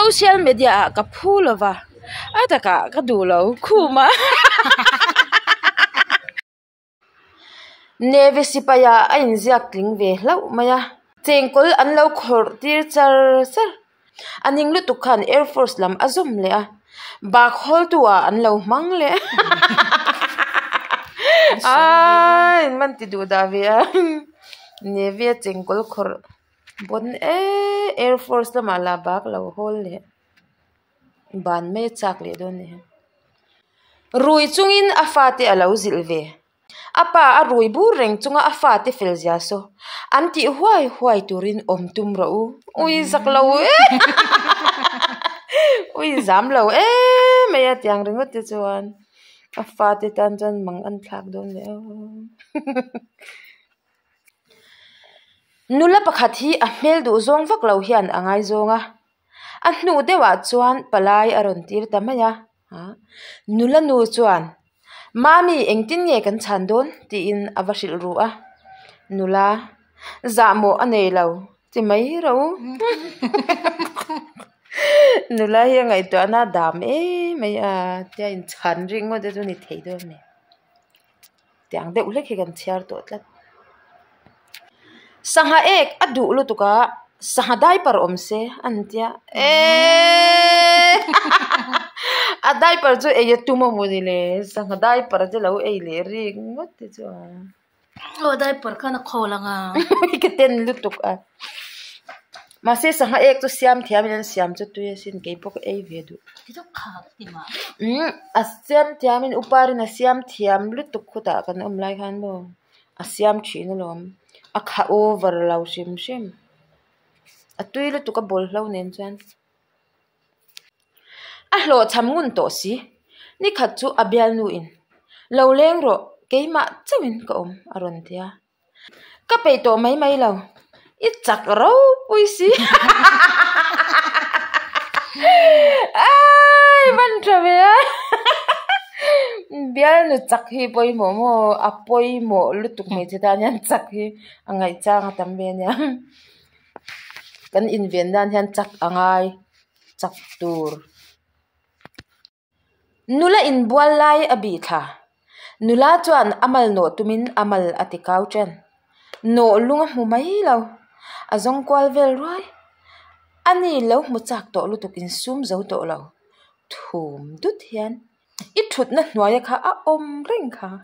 โซเชียลมีเดียก็บพูลวะอแต่ก็ก็ดูแล้วคู่มาเนเวสิปยาอินเซียกลิงเวเล่ามายาเจงกอลอันเลวาขอร์ตีร์จาร์ซร์อันยิงลุตุขันเอร์ฟอร์สลำอาซมเลยอะบากฮอลตัวอันเลวมังเลยอ้ามันติดดูดาเวียเนเวียเจงกอลขอร์ bọn e eh, air force lam ala bak lo hol le ban me chak le don Rồi chúng in afate alo zilve apa à rồi bu reng chunga afate felzia so anti huai huai turin om tum rau, u ui zak lo e eh. ui zam lo e eh. me ya tiang ringot te chuan afate tan chan mang an thak don le nula pakhat hi a hmel duh zawng vak lo hian a ngai zawnga a hnu deuhah chuan palai a rawn tir tam maia nula nu chuan mami engtin nge kan chan don tiin a va hril ru a nula zahmaw a nei lo ti mai ro nula hi a ngaih tawh na dam emai a tia in chan ringaw te chu ni thei dawn ni tiang deuh hlek hi kan chiar tawh tlat Sangha ek adu lu tuka sangha dai par om se antya Eh, adai par jo e eh, ya tumo mo dile sangha dai par de lau e eh, le ri ngot te jo o oh, dai par kana khola nga kiten lu tuka Masa sangha ek tu siam tiam dan siam tu tu ya sin kei pok e eh, vedu. Kita kap ti ma. Hmm, asiam tiam dan upari na siam tiam lu tu kuta kan om lai kan bo. Asiam chin lom. a kha over lo sim hrim a tuile tu ka bol hlo nen chuan a ah, hlo cham ngun to si ni khat chu a bial nu in lo leng ro keima chawin ka om a ron tia ka pe to mai mai lo i chak ro pui si ai ban tra ve bia nu chak hi poi mo mo a poi mo lu tuk mai che ta nyan chak hi angai chang tam be nya kan in ven dan hian chak angai chak tur nula in bual lai abi tha nula chuan amal no tumin amal ati kau chen no lunga mu mai lo azong kwal vel roi ani lo mu chak to lu tuk in sum zo to lo thum dut hian Ich i nicht noyaka a om rinka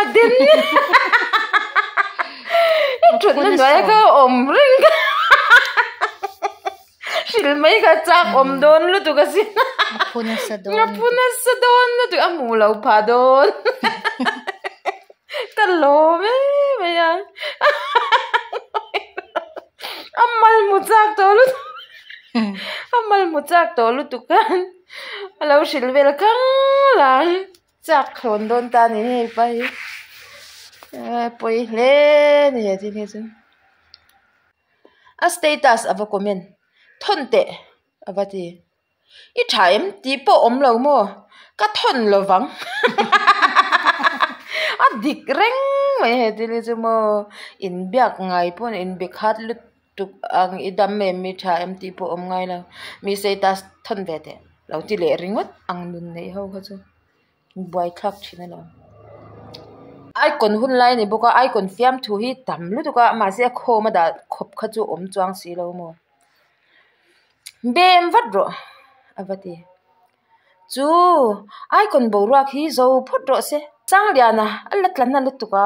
adin i tutna noyaka om rinka shilmay ka ich om don lu tu ich napuna sa don napuna sa don lu tu amulaw pa don talome mayan amal mo chak to lu amal mo tsak to lu tu kan alaw shil vel kan la tsak khon don ta ni ne pa yi eh, poi ne ne ya ti ne zu a status of a comment thon te avati i time ti po om lo mo ka thon lo wang a dik reng me he ti ne zu mo in byak ngai pon in bekhat lu tuk ang à, idam me mi tha em ti po om ngai la mi se ta thon ve te lo ti le ringot ang nun nei ho kha chu boy khak chhin lo ai kon hun lai ni boka ai kon fiam thu hi tam lu tuka ma se kho ma da khop kha chu om chuang si lo mo bem vat ro avati à, chu ai kon bo rak hi zo phot ro se chang lia na alat à, lan na lu tuka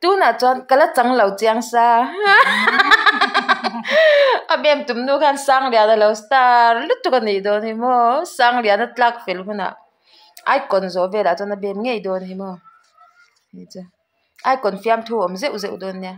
tu na chan kala chang lo chiang sa abem tumnu kan sang lia da lo star lutu kan ni don hi mo sang lia na tlak fel huna icon zo ve la ton abem ngei don hi mo ni ai icon fiam thu om zeu u don ne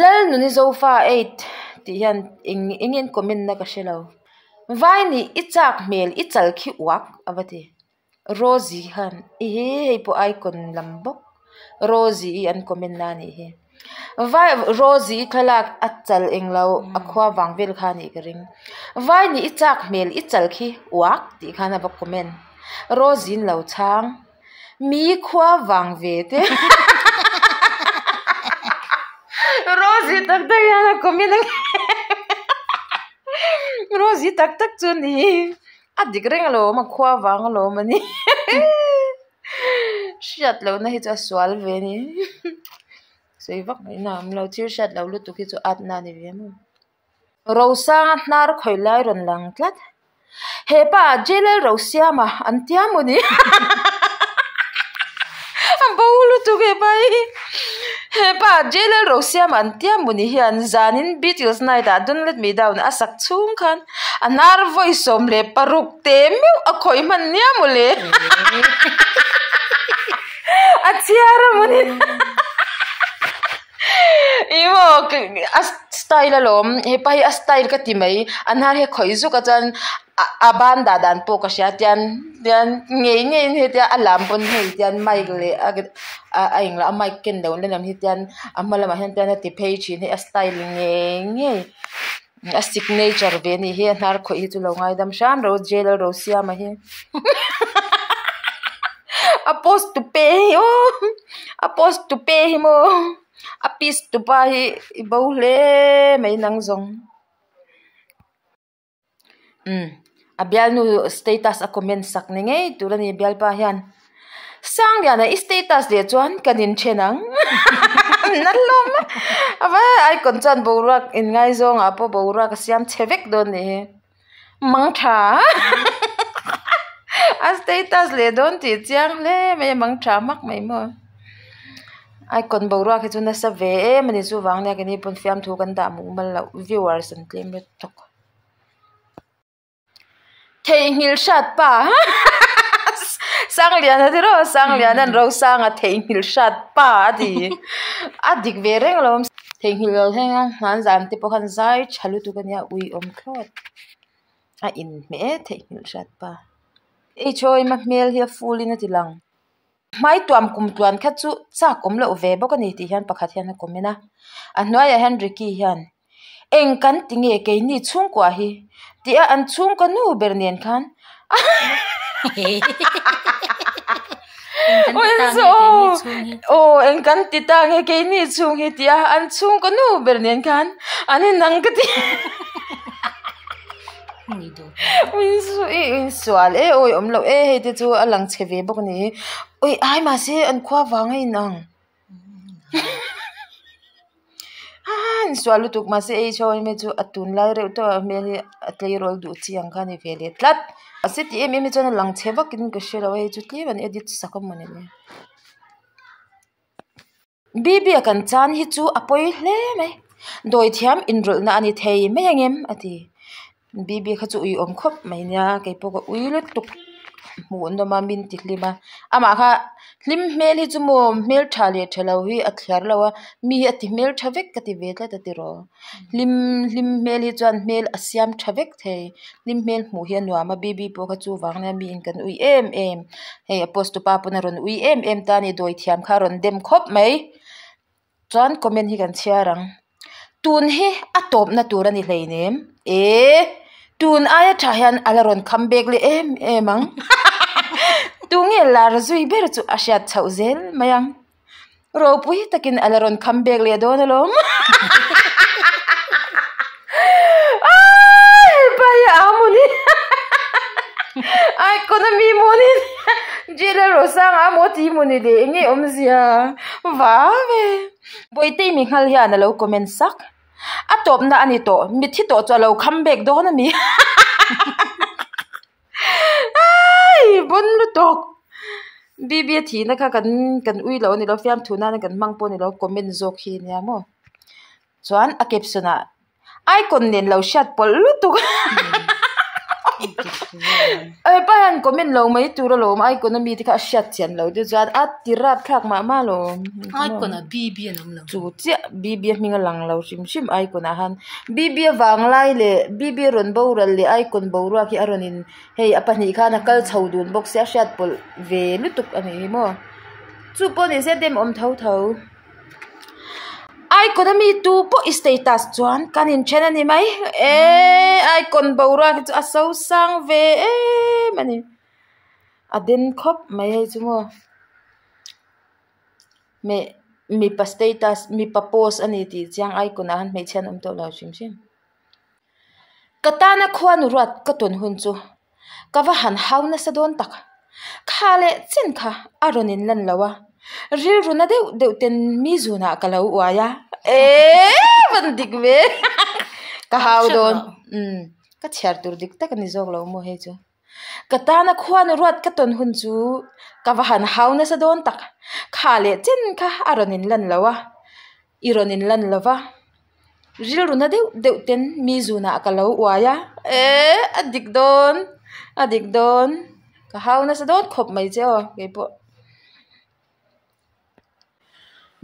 lal nu ni zo fa eight ti hian ing ingin comment na ka shelo vai ni ichak mel ichal khi uak avati rozi han ehe hei po icon lambok rozi an comment na ni he vai rozi khalak achal englo akhwa wangvel khani kering vai ni ichak mel ichal khi wak ti khana ba comment rozin lo chang mi khwa wangve te rozi tak tak yana comment rozi tak tak chu ni adik reng lo ma khwa wang lo mani shiat lo na hi cha swal ve ni sei vak nam lo chir shat lo lu tu khi chu at na ni ve mu ro sa hnar khoi lai ron lang tlat he pa jele ro sia ma antia mu ni am bo lu tu ge bai he pa jele ro sia ma antia mu ni hian zanin beatles night đã don let me down a sak chung khan anar voi som le paruk te meu a mà nia nya mu le a chiara mu ni imo a style lom he pa hi a style ka ti mai an har he khoi zu ka chan a ban da dan po ka sha tian tian nge nge he tia a lam pon he tian mai le a a ing la mai ken do le nam hi tian a ma la ma hian tian ti page chin he a style nge nge a à, signature ve ni he har khoi tu lo ngai dam sham ro jail ro sia ma hi a post to pay oh a à, post to pay him oh apis tupa hi ibole mai nang zong mm abial nu status aku comment sak ni ngei tulan ni bial sang dia na status dia chuan kanin chenang nalom ava ai concern borak in ngai zong a po siam chevek don Mangcha? mang status le don ti chiang le mai mang mak mai mo ai còn bo ra khi na sa ve mà ni chu wang này cái này pon fiam thu kan da mù mal lo viewers an tlem re tok thei hil shat pa sang liền a thiro sang ừ. liền anh ro sang à thei hil shat pa di a dik ve reng lom thei hil lo heng ang han zam ti po khan zai chalu tu kan ui om khlot à in me thei hil shat pa e choi ma mel hi full fulin a tilang mai tuam kum tuan kha chu cha kom lo ve bawk ani ti hian pakhat hian a komina a hnuaiah hian riki hian eng kan tinge ke ni chung kwa hi ti a an chung ka nu ber nen khan sao ô en kan ti tang he cái ni chung oh, hi ti a an chung ka nu ber nen khan ani nang ka ti Winzo e in sual e oi om lo e eh, he ti chu a lang che ve bawk ni oi ai ma se an khwa wang ai nang an swalu tuk ma se ei chaw me chu atun lai re to me le atle rol du chi ang khani ve le tlat ase ti em em chana lang cheba kin ka she rawai chu tle ban edit sakam mane le bibi akan chan hi chu apoi hle me doi thiam inrol na ani thei me yangem ati bibi kha chu ui om khop mai nya kai po ko tuk หมุนดมามินติกลิมาอามาค่ะลิมเมลิจุโมเมลชาีเลชลาวีอัคราลาวามีอัติเมลชาเวกกติเวทเลตติโรลิมลิมเมลิจวนเมลอาสยามชาเวกเทลิมเมลหมูเฮียนัวมาบีบีปกจูวังเนีีอินกันอุยเอ็มเอ็มเฮยโพสต์ปาปนารอนอุยเอ็มเอ็มตานีโดยที่อัมคารอนเดมคบไหมจวนคอมเมนต์ให้กันเชียร์รังตูนเฮอัตบนะตัวรันอีเลยเนมเอ๊ตูนอายะชายันอะไรรอนคัมเบกเลยเอ็มเอ็มมั้ง tung rồi tunge lar zui ber chu asiat chho zel mayang ro pui takin alaron comeback le don alom ai baya amuni ai kona mi moni jela ro sang a moti moni de nge omzia wa ve boite mi khal hian alo comment sak a top na ani to mi thi to chalo comeback don mi bun lu tok bibia thi na kha kan kan ui lo ni lo fiam thuna na kan mang po ni lo comment zok hi ni amo chuan a à caption a à. ai kon nen lo shat pol lu tuk ai pa han comment lo mai tu lo ma ai kono mi ti kha shat chen lo de zat at ti rap thak ma ma lo ai kono bi bi nam lo chu che BB bi mi nga lang lo sim sim ai kono han BB bi wang lai le BB bi ron bo ral le ai kon bo ra ki aron in hei apa ni kha na kal chhau dun box ya shat pol ve lutuk ani mo chu po ni se dem om thau thau ai ko mi tu po status chuan kan in chen ani mai e ai kon bora ki a so sang ve e eh, mani a din khop mai hai chu mo me mi pa status mi pa post ani ti chang ai kun an me chen um to law sim sim katana khuan rat ka ton hun chu ka va han haun na sa don tak kha le chin kha aronin lan lawa ril runa deu deu ten mi zuna ka law wa ya ए बन दिग में कहाव दोन हम्म का छेर तुर दिग तक निजोग लो मो हे जो katana khuan ruat ka ton hun chu ka wahan hauna sa don tak khale chin kha aronin lan lawa ironin lan lawa ril runa deu deu ten mi zuna ka lo waya e adik don adik don ka hauna sa don khop mai cheo ge po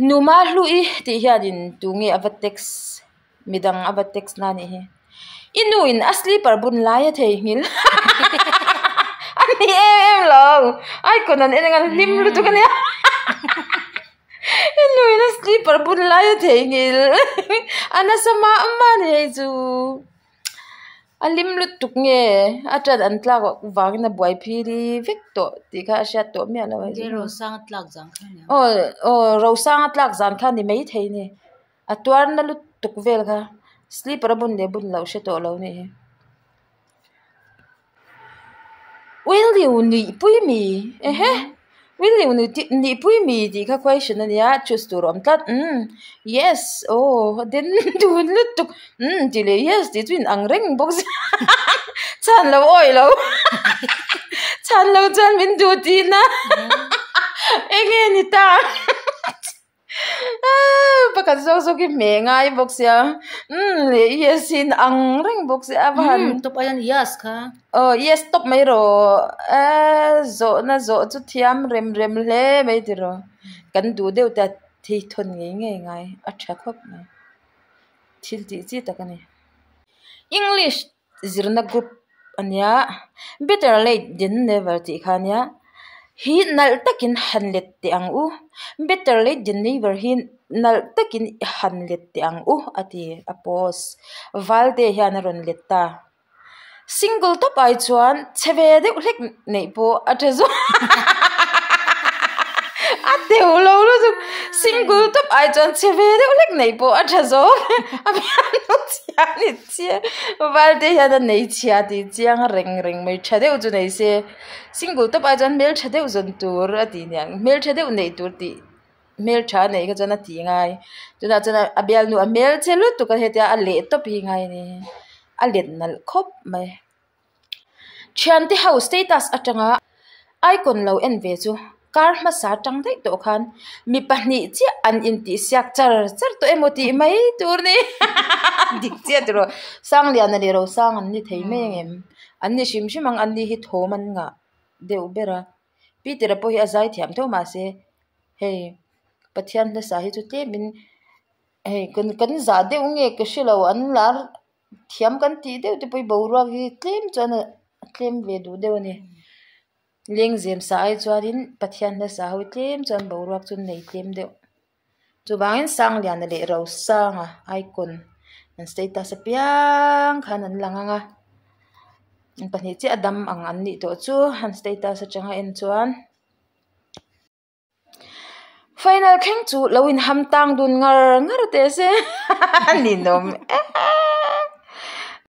numahlu i ti hianin tu nge avatex midang avatex na hi inu in asli parbun lai a thei hil ani em long ai konan eneng an lim lu tu kania ya? inu in asli parbun lai a thei hil ana sama amma ne zu alim lut tuk nge atat an tlak wang na buai phi ri vek to ti kha sha to mi ala wai ro sang tlak jang khan o o ro sang tlak jang khan ni mei thei ni atwar na lut tuk vel kha sleep ra bun de bun lo she to lo ni will you ni pui mi ehe mm-hmm. really when the pui me di ka question ni a choose to rom tat yes oh then do not to mm yes this win ang ring box chan lo oi lo chan lo chan min du di na engen ta pakat zawk zawk hi meng a i bawk sia um leh yes in ang reng bawk sia van top ayan yes kha ờ yes top mấy rồi, à, zo na zo chút thiam rem rem hle mai ti ro kan du deu ta thi thon nge nge ngai a tha khop na thil ti chi ta kani english zirna group anya better late than never ti khania hi nal takin hanlet ti ang u better le dinni ver hi nal takin hanlet ti ang u ati apos valde hian ron letta single top ai chuan cheve de ulek nei po a lâu lâu lo xin single top ai chon che ve de olek nei po a tha zo a mi anu chia ni chia wal de ya da nei chia ti ring reng reng mai tha chỗ này nei xin single top ai chọn chon mel tha deu zon tur a ti nyang mel tha deu nei tur ti mel tha nei ka chana ti chỗ nào chana a bel nu a mel che lu tu ka hetia a le top hi ngai ni a let nal khop mai thì house status ở atanga icon lâu en về chu kar ma sa tang dai to khan mi pa ni chi an in ti syak char char to emoti mai tur ni dik chi tro sang lian ni ro sang an ni thei meng hmm. em an ni shim shim ang an ni hi tho man nga de u bera pi tira po hi azai thiam tho ma se he pathian na sa hi chu te min he kan kan za de u an lar thiam kan ti de u poi bo ro gi tlem chana tlem ve du leng zem sa ai chuanin pathian na sa ho tlem chuan boruak chun nei tlem deuh chu bangin sang liền lian le ro à icon anh an status piang khan an langanga an anh chi adam ang an nih tawh chu an status anh cho anh, final kheng chu ham tang đun ngar ngar te se ni nom eh.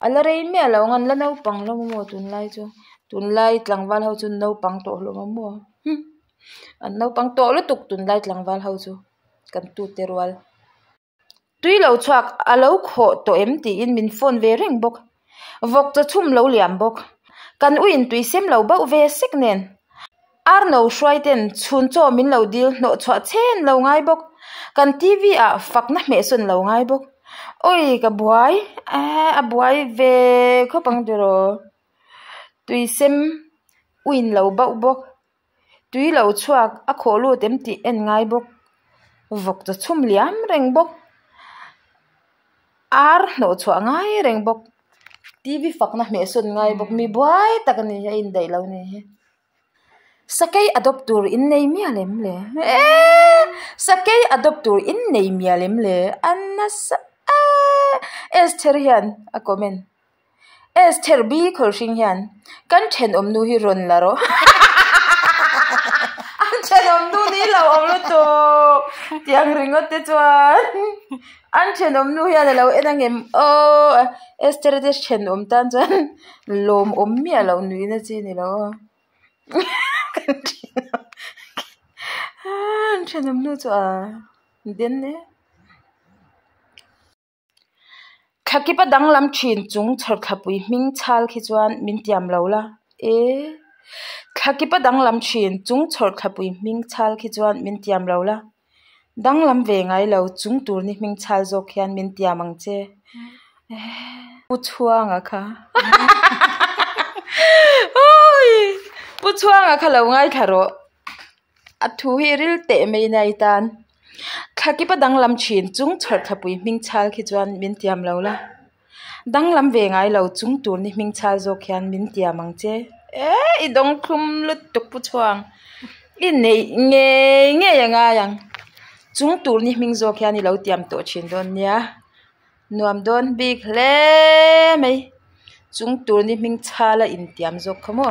ala rei me lo ngan la no pang lo mua tun lai chu tun lai tlangwal ho chu nopang tawh hlawm a anh an nopang tawh la tuk tun lai tlangwal ho chu kan tu te rual tui lo chuak a lo kho to em ti in min phone về reng bok vok cha chum lo liam bok kan u in tui sem lo bau ve sek nen ar no hruai ten chhun chaw min lâu dil hno chhuah chen lo ngai tivi à tv a fak na lâu sun lo ngai cái oi à buai về có bằng được dero tui xem win lo bau bok tui lo chua a khổ lu tem ti en ngai bok vok to chum liam reng bok ar no chua ngay reng bok tv fak na me sun ngai bok mi boy tak ni in dei lo ni he sakai adoptur in nei mi alem le e sakai adoptur in nei mi alem le anna sa eh, esther hian a comment Esther B. Kulshin yan. Kan chen om nu hi run la ro. An chen om nu ni la om lu to. Tiang ringo te chuan. An chen om nu hiya de lau edang em. Oh, Esther de chen om tan chuan. Lom om mia lau nui na ni lau. Kan chen om nu thlakipa dang lam thin chung chhol khapui ming chal khi chuan min tiam lo la e thlakipa dang lam thin chung chhol khapui ming chal khi chuan min tiam lo la dang lam ve ngai lo chung tur ni ming chal zo khian min tiam ang che e? pu chuang a kha oi pu chuang a kha lo ngai tharo a thu hi ril te mai nai tan khaki pa dang lam chin chung chhar khapui ming chal khi chuan min tiam lo la dang lam ve ngai lo chung tur ni ming chal zo khian min tiam ang che e i dong khum lut tuk pu chuang i nei nge nge yang a yang chung tur ni ming zo khian i lo tiam to chin don nia nuam don big le mai chung tur ni ming chala in tiam zo khamo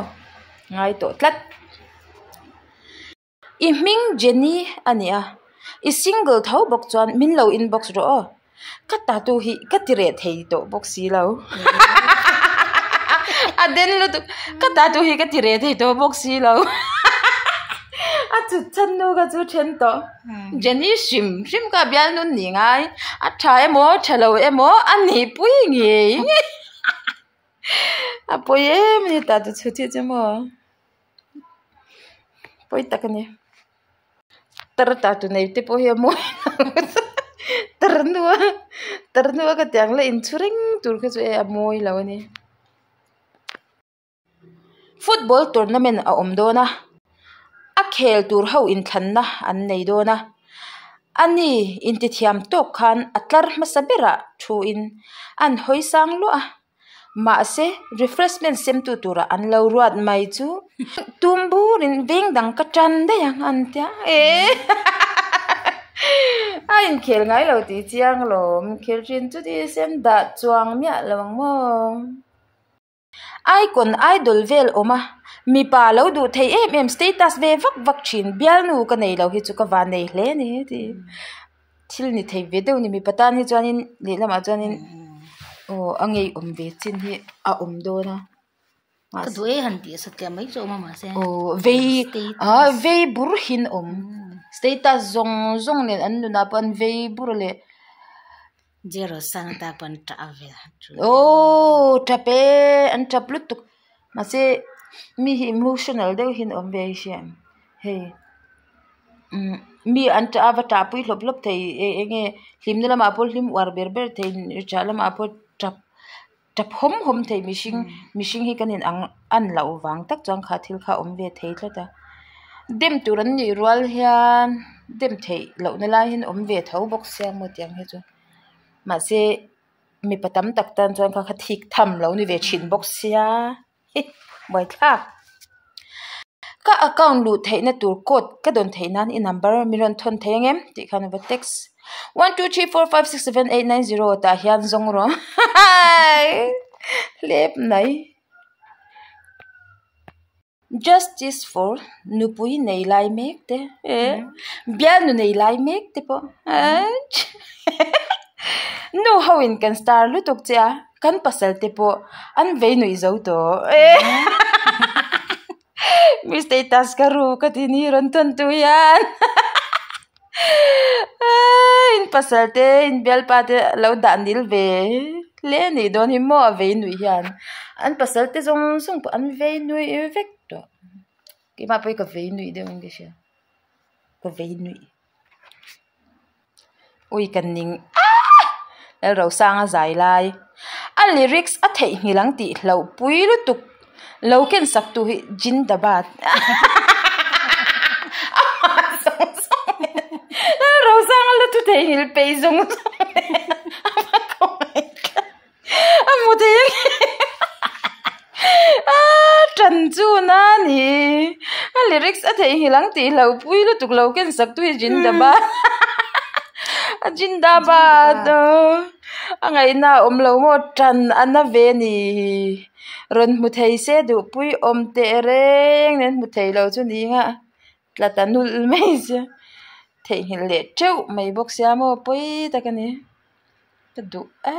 ngai to tlat i ming jenny ania i single thau bok chuan min lo inbox ro o ka ta tu hi ka tire thei to box si lo a den lu ka ta tu hi ka tire thei to box si lo a chu chan nu ga chu chen to hmm. jenny shim shim ka bial nu ni ngai a tha e mo thalo e mo an ni pui ngi a poi e mi ta tu chu ti chemo poi takani ṭar ṭā ṭu nāy ṭi pōhi āmōi lā wā sā, ṭar nū wā, ṭar nū wā kā tī ānglā āñchū rīng, ṭūr kā sū ā mōi lā wā nī. ṭūt bōl tūr nā mīn ā ōm dō na, ā kēl tūr hōu āñ thān na ān nāy dō na, ā nī āñ tī tī ām tō kān ā tār mā sā bīrā tū āñ mà se refreshment xem tu tura an lo ruat mai chu tumbu rin veng dang ka tran de yang à, an tia à? e ai in khel ngai lo ti chiang lo khel rin chu ti sem da chuang mia lawang mo ai kon idol vel oma mi pa lo du thei em em status ve vak vak chin bial nu ka nei lo hi chu ka van nei hle ni ti thil ni thei video ni mi patan hi chuanin lilama chuanin ô anh ấy ôm về trên hi à ôm đâu na cái đuôi hẳn thì sao cái mấy chỗ mà mà xem ô ờ, ừ. về à về bur hin ôm status zong zong này anh luôn anh về bur le zero sang ta pan travel ô trape anh trap lút tục mà sẽ mi emotional đâu hin ôm về xem hey ừ, mi anh anta avata pui lop lop thei enge hlimna lama apol hlim war ber ber thei cha lama apol tap hom hom te mishing hmm. mishing hi kanin ang an lo wang tak chang kha thil kha om ve the la ta dem turan ni rual hian dem the lo na la hin om ve thau bok se mo tiang he chu ma se mi patam tak tan chang kha thik tham lo ni ve chin bok sia hi boy ka account lu theina tur code ka don theinan i number miron thon thengem ti khan va text 1 2 3 4 5 6 7 8 9 0 ta hian zong ro lep nai justice for nupui nei lai mek te e eh? hmm. bia nu nei lai mek te po eh? nu hawin kan star lu tok cha kan pasal te po an ve noi zo to eh? hmm may status ka ro katiniron tanto yan. in pasalte, in bel pate laudan dilve. Leni, don himo ave nui yan. An pasalte zong sung an ve nui vector. Kima pa ka ve nui de unge siya. Ka ve nui. Ui kan ning. Ah! À! Lel rau sang a zai lai. A lyrics a thei ngilang ti lau pui lu tuk loken sak tu hi jin da bat rau sang la tu te hil pe zong amu te a tran ah, chu na ni a ah, lyrics a te hilang ti lo pui lu tuk lâu ken sak tu hi jin da bat jindabad angai na omlo mo tran anave ni ron mu thei se du pui om te reng nen mu thei lo chu ni nga tla tanul mai se thei hin le cheu mai bok sia mo pui takani ka du a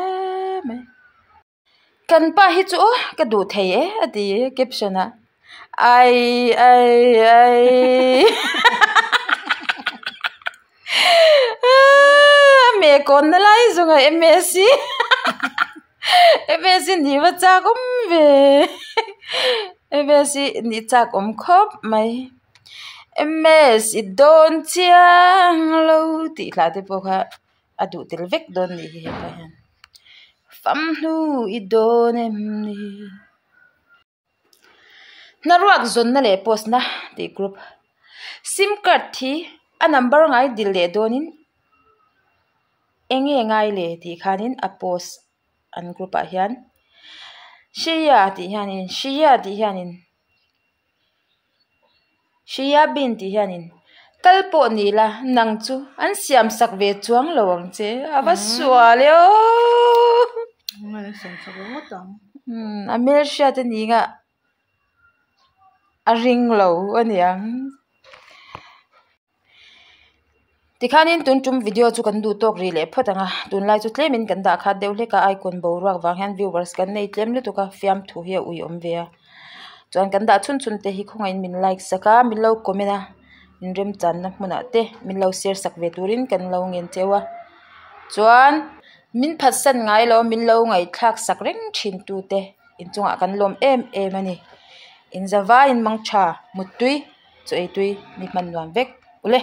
mai kan pa hi chu ka du thei e ati caption a ai ai ai เมก่อนนั่นไล่สงเอเมซีเอเมซีนี่ว่าจากอมเวเอเมซีนี่จากอมครบไหมเอเมซีโดนเชียงเราตีหลาที่พวกเขาอดูติลเวกโดนนี่เหรอฮะฟัมลูอีโดนเอ็มนี่นรวกจนนั่นแหละโพสนะตีกรุ๊ปซิมการ์ดที่อันนัมเบอร์ไงดิเลโดนิน enge ngai le ti khanin a post an group a hian shia ti hianin shia ti hianin shia bin ti hianin tal po ni la nang chu an siam sak ve chuang lo ang che ava hmm. sua le o hmm, a mel sha te ni nga a ring lo aniang tikhanin tuntum video chu kan du tok ri le phatanga tun lai chu tlemin kan da kha deule ka icon bo rak wang han viewers kan nei tlemle to ka fiam thu he ui om ve chuan kan da chun chun te hi khong ain min like saka min lo comment a in rem chan na mun te min lo share sak ve turin kan lo ngin chewa chuan min phat san ngai lo min lo ngai thak sak reng thin tu te in chunga kan lom em em ani in zawa in mangcha mutui chu ei tui mi man nuam vek ule